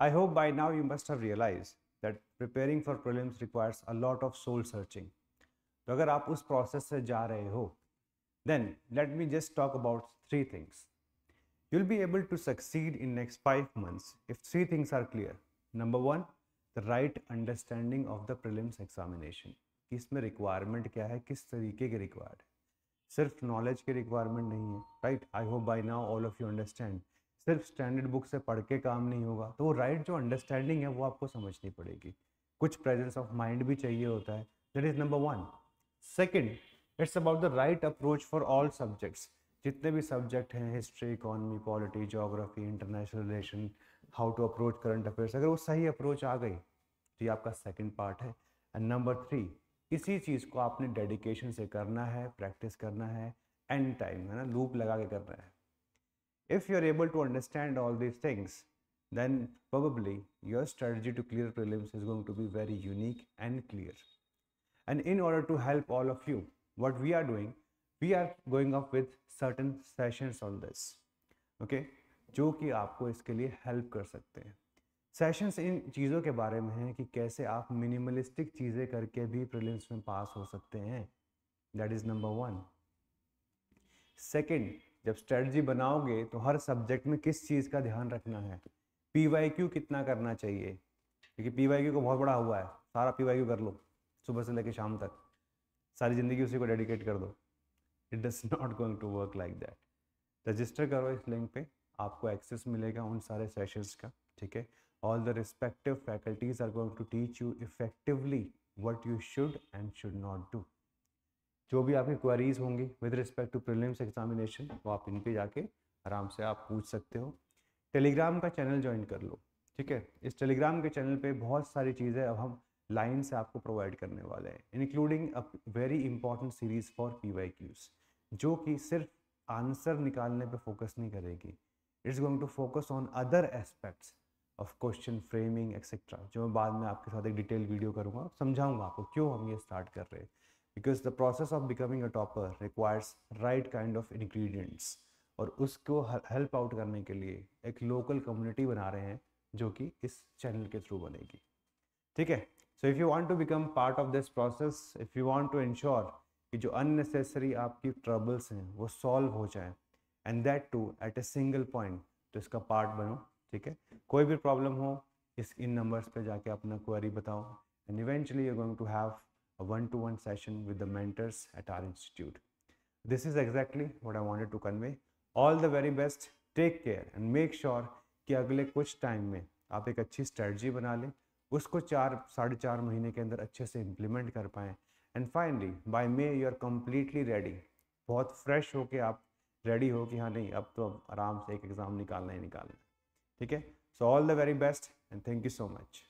I hope by now you must have realized that preparing for prelims requires a lot of soul searching. तो अगर आप उस process से जा रहे हो then let me just talk about three things. You'll be able to succeed in next five months if three things are clear. Number one, the right understanding of the prelims examination. कि इसमें requirement क्या है किस तरीके के required है सिर्फ knowledge के रिक्वायरमेंट नहीं है right I hope by now all of you understand सिर्फ स्टैंडर्ड बुक से पढ़ के काम नहीं होगा तो वो राइट जो अंडरस्टैंडिंग है वो आपको समझनी पड़ेगी कुछ प्रेजेंस ऑफ माइंड भी चाहिए होता है that is number one second it's about the right approach for all subjects जितने भी सब्जेक्ट हैं history economy polity geography international relation how to approach current affairs अगर वो सही अप्रोच आ गई तो ये आपका सेकेंड पार्ट है एंड नंबर थ्री इसी चीज़ को आपने डेडिकेशन से करना है प्रैक्टिस करना है एंड टाइम है ना लूप लगा के करना है If you are able to understand all these things, then probably your strategy to clear prelims is going to be very unique and clear. And in order to help all of you, what we are doing, we are going up with certain sessions on this. Okay, जो कि आपको इसके लिए help कर सकते हैं sessions इन चीज़ों के बारे में हैं कि कैसे आप मिनिमलिस्टिक चीज़ें करके भी प्रिलिम्स में पास हो सकते हैं that is number one second जब स्ट्रेटजी बनाओगे तो हर सब्जेक्ट में किस चीज़ का ध्यान रखना है पी वाई क्यू कितना करना चाहिए क्योंकि पी वाई क्यू बहुत बड़ा हुआ है सारा पी वाई क्यू कर लो सुबह से लेकर शाम तक सारी ज़िंदगी उसी को डेडिकेट कर दो it does not going to work like that register करो इस लिंक पे आपको एक्सेस मिलेगा उन सारे सेशंस का ठीक है all the respective faculties are going to teach you effectively what you should and should not do जो भी आपकी क्वारीज होंगी with respect to prelims examination वो आप इन पर जाके आराम से आप पूछ सकते हो टेलीग्राम का चैनल ज्वाइन कर लो ठीक है इस टेलीग्राम के चैनल पे बहुत सारी चीज़ें अब हम लाइन से आपको प्रोवाइड करने वाले हैं including a very important series for P Y Qs जो कि सिर्फ आंसर निकालने पे फोकस नहीं करेगी it's going to focus on other aspects of question framing et cetera जो मैं बाद में आपके साथ एक डिटेल वीडियो करूँगा समझाऊंगा आपको क्यों हम ये स्टार्ट कर रहे हैं because the process of becoming a topper requires right kind of ingredients और उसको हेल्प आउट करने के लिए एक लोकल कम्युनिटी बना रहे हैं जो कि इस चैनल के थ्रू बनेगी ठीक है so if you want to become part of this process if you want to ensure कि जो अननेसेसरी आपकी ट्रबल्स हैं वो सॉल्व हो जाए and that too at a single point तो इसका पार्ट बनो ठीक है कोई भी प्रॉब्लम हो इस इन नंबर्स पे जाके अपना क्वेरी बताओ and eventually you going to have a one-to-one -one session with the mentors at our institute. This is exactly what I wanted to convey. All the very best. Take care and make sure कि अगले कुछ time में आप एक अच्छी strategy बना लें उसको चार साढ़े चार महीने के अंदर अच्छे से इम्प्लीमेंट कर पाएँ and finally by May you are completely ready बहुत फ्रेश हो के आप रेडी हो कि हाँ नहीं अब तो अब आराम से एक एग्ज़ाम निकालना ही निकालना ठीक है so all the very best and thank you so much